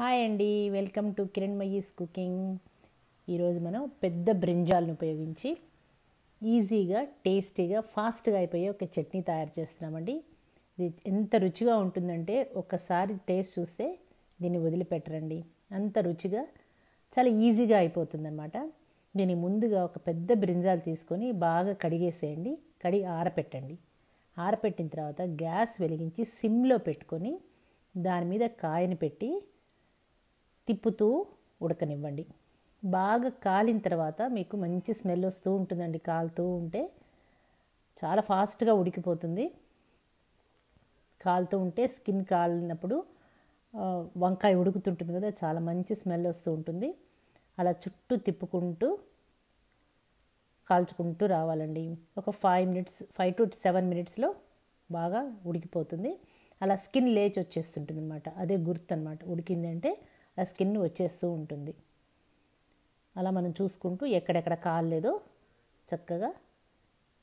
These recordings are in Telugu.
హాయ్ అండి వెల్కమ్ టు కిరణ్ మయ్యీస్ కుకింగ్ ఈరోజు మనం పెద్ద బ్రింజాల్ని ఉపయోగించి ఈజీగా టేస్టీగా ఫాస్ట్గా అయిపోయే ఒక చట్నీ తయారు చేస్తున్నామండి ఇది ఎంత రుచిగా ఉంటుందంటే ఒకసారి టేస్ట్ చూస్తే దీన్ని వదిలిపెట్టరండి అంత రుచిగా చాలా ఈజీగా అయిపోతుందన్నమాట దీన్ని ముందుగా ఒక పెద్ద బ్రింజాలు తీసుకొని బాగా కడిగేసేయండి కడిగి ఆరపెట్టండి ఆరపెట్టిన తర్వాత గ్యాస్ వెలిగించి సిమ్లో పెట్టుకొని దాని మీద కాయని పెట్టి తిప్పుతూ ఉడకనివ్వండి బాగా కాలిన తర్వాత మీకు మంచి స్మెల్ వస్తూ ఉంటుందండి కాలుతూ ఉంటే చాలా ఫాస్ట్గా ఉడికిపోతుంది కాలుతూ ఉంటే స్కిన్ కాలినప్పుడు వంకాయ ఉడుకుతుంటుంది కదా చాలా మంచి స్మెల్ వస్తూ ఉంటుంది అలా చుట్టూ తిప్పుకుంటూ కాల్చుకుంటూ రావాలండి ఒక five minutes five to seven మినిట్స్లో బాగా ఉడికిపోతుంది అలా స్కిన్ లేచి వచ్చేస్తుంటుంది అనమాట అదే గుర్తు అనమాట ఉడికిందంటే ఆ స్కిన్ వచ్చేస్తూ ఉంటుంది అలా మనం చూసుకుంటూ ఎక్కడెక్కడ కాలేదో చక్కగా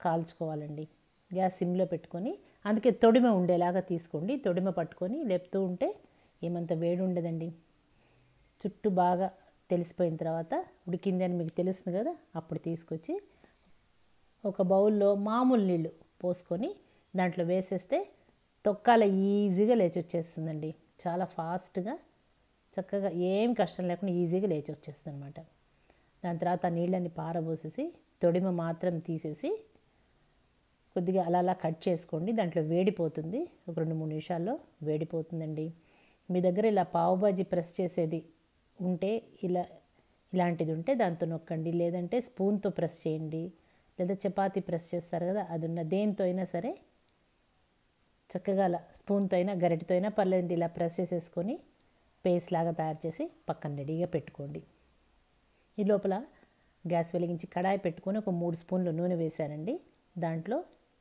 కాల్చుకోవాలండి గ్యాస్ సిమ్లో పెట్టుకొని అందుకే తొడిమ ఉండేలాగా తీసుకోండి తొడిమ పట్టుకొని లేపుతూ ఉంటే ఏమంత వేడి ఉండదండి చుట్టూ బాగా తెలిసిపోయిన తర్వాత ఉడికిందని మీకు తెలుస్తుంది కదా అప్పుడు తీసుకొచ్చి ఒక బౌల్లో మామూలు నీళ్ళు పోసుకొని దాంట్లో వేసేస్తే తొక్కాల ఈజీగా లేచి వచ్చేస్తుందండి చాలా ఫాస్ట్గా చక్కగా ఏం కష్టం లేకుండా ఈజీగా లేచి వచ్చేస్తుంది అనమాట దాని తర్వాత ఆ నీళ్ళని పారబోసేసి తొడిమ మాత్రం తీసేసి కొద్దిగా అలా అలా కట్ చేసుకోండి దాంట్లో వేడిపోతుంది ఒక రెండు మూడు నిమిషాల్లో వేడిపోతుందండి మీ దగ్గర ఇలా పావు బాజీ ప్రెస్ చేసేది ఉంటే ఇలా ఇలాంటిది ఉంటే దాంతో నొక్కండి లేదంటే స్పూన్తో ప్రెస్ చేయండి లేదా చపాతీ ప్రెస్ చేస్తారు కదా అది ఉన్న దేనితో అయినా సరే చక్కగా అలా స్పూన్తో అయినా గరిటతో అయినా పర్లేదండి ఇలా ప్రెస్ చేసేసుకొని పేస్ట్ లాగా తయారు చేసి పక్కన రెడీగా పెట్టుకోండి ఈ లోపల గ్యాస్ వెలిగించి కడాయి పెట్టుకొని ఒక మూడు స్పూన్లు నూనె వేశానండి దాంట్లో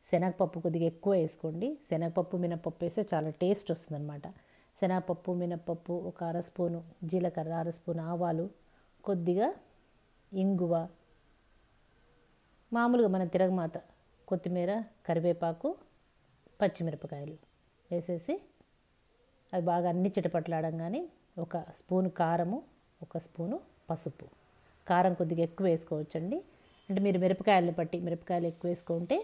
శనగపప్పు కొద్దిగా ఎక్కువ వేసుకోండి శనగపప్పు మినపప్పు వేస్తే చాలా టేస్ట్ వస్తుందన్నమాట శనగపప్పు మినపప్పు ఒక అర స్పూను జీలకర్ర అర స్పూన్ ఆవాలు కొద్దిగా ఇంగువ మామూలుగా మన తిరగమాత కొత్తిమీర కరివేపాకు పచ్చిమిరపకాయలు వేసేసి అవి బాగా అన్ని చిటపట్లాడంగానే ఒక స్పూను కారము ఒక స్పూను పసుపు కారం కొద్దిగా ఎక్కువ వేసుకోవచ్చండి అంటే మీరు మిరపకాయలు పట్టి మిరపకాయలు ఎక్కువ వేసుకుంటే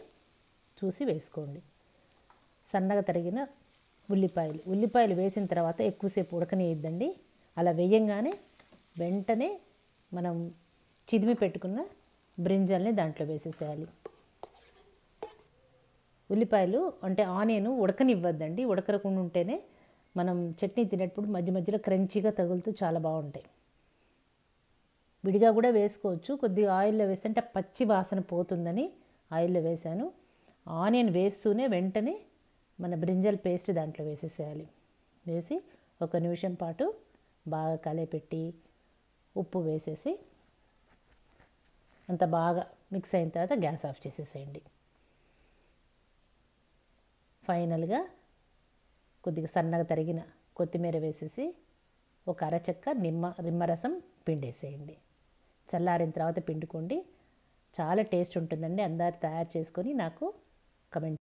చూసి వేసుకోండి సన్నగా తరిగిన ఉల్లిపాయలు ఉల్లిపాయలు వేసిన తర్వాత ఎక్కువసేపు వేయద్దండి అలా వేయంగానే వెంటనే మనం చిదిమి పెట్టుకున్న బ్రింజల్ని దాంట్లో వేసేసేయాలి ఉల్లిపాయలు అంటే ఆనియను ఉడకనివ్వద్దండి ఉడకరకుండా ఉంటేనే మనం చట్నీ తినేటప్పుడు మధ్య మధ్యలో క్రంచీగా తగులుతూ చాలా బాగుంటాయి విడిగా కూడా వేసుకోవచ్చు కొద్దిగా ఆయిల్లో వేస్తే అంటే పచ్చి వాసన పోతుందని ఆయిల్లో వేశాను ఆనియన్ వేస్తూనే వెంటనే మన బ్రింజల్ పేస్ట్ దాంట్లో వేసేసేయాలి వేసి ఒక నిమిషం పాటు బాగా కలయపెట్టి ఉప్పు వేసేసి అంత బాగా మిక్స్ అయిన తర్వాత గ్యాస్ ఆఫ్ చేసేసేయండి ఫైనల్గా కొద్దిగా సన్నగా తరిగిన కొత్తిమీర వేసేసి ఒక అరచెక్క నిమ్మ నిమ్మరసం పిండేసేయండి చల్లారిన తర్వాత పిండుకోండి చాలా టేస్ట్ ఉంటుందండి అందరు తయారు చేసుకొని నాకు కమెంట్